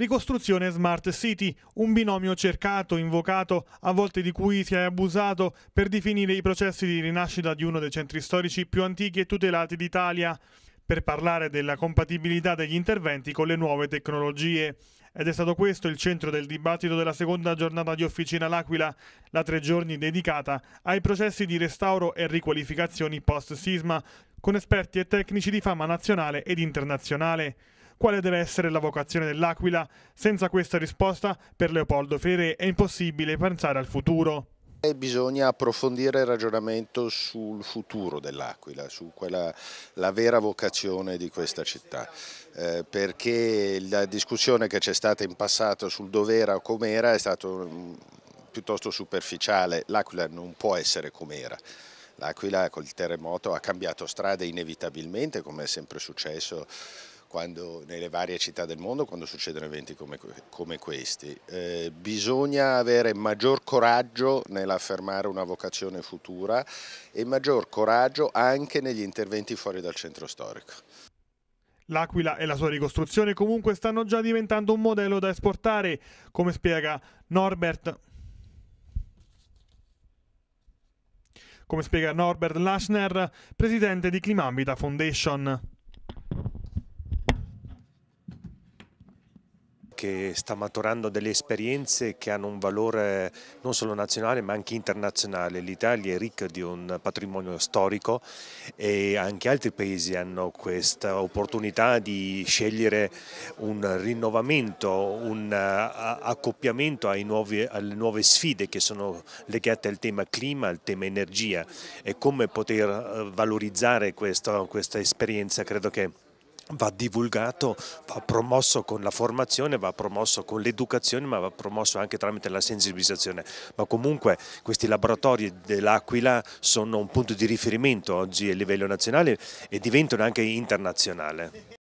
Ricostruzione Smart City, un binomio cercato, invocato, a volte di cui si è abusato per definire i processi di rinascita di uno dei centri storici più antichi e tutelati d'Italia, per parlare della compatibilità degli interventi con le nuove tecnologie. Ed è stato questo il centro del dibattito della seconda giornata di Officina L'Aquila, la tre giorni dedicata ai processi di restauro e riqualificazioni post-sisma, con esperti e tecnici di fama nazionale ed internazionale quale deve essere la vocazione dell'Aquila. Senza questa risposta per Leopoldo Ferre è impossibile pensare al futuro. E bisogna approfondire il ragionamento sul futuro dell'Aquila, su quella, la vera vocazione di questa città, eh, perché la discussione che c'è stata in passato sul dov'era o com'era è stata mm, piuttosto superficiale, l'Aquila non può essere com'era. L'Aquila col terremoto ha cambiato strada inevitabilmente, come è sempre successo quando, nelle varie città del mondo quando succedono eventi come, come questi. Eh, bisogna avere maggior coraggio nell'affermare una vocazione futura e maggior coraggio anche negli interventi fuori dal centro storico. L'Aquila e la sua ricostruzione comunque stanno già diventando un modello da esportare, come spiega Norbert. Come spiega Norbert Laschner, presidente di Climambita Foundation. che sta maturando delle esperienze che hanno un valore non solo nazionale ma anche internazionale. L'Italia è ricca di un patrimonio storico e anche altri paesi hanno questa opportunità di scegliere un rinnovamento, un eh, accoppiamento nuovi, alle nuove sfide che sono legate al tema clima, al tema energia e come poter eh, valorizzare questa, questa esperienza credo che va divulgato, va promosso con la formazione, va promosso con l'educazione, ma va promosso anche tramite la sensibilizzazione. Ma comunque questi laboratori dell'Aquila sono un punto di riferimento oggi a livello nazionale e diventano anche internazionale.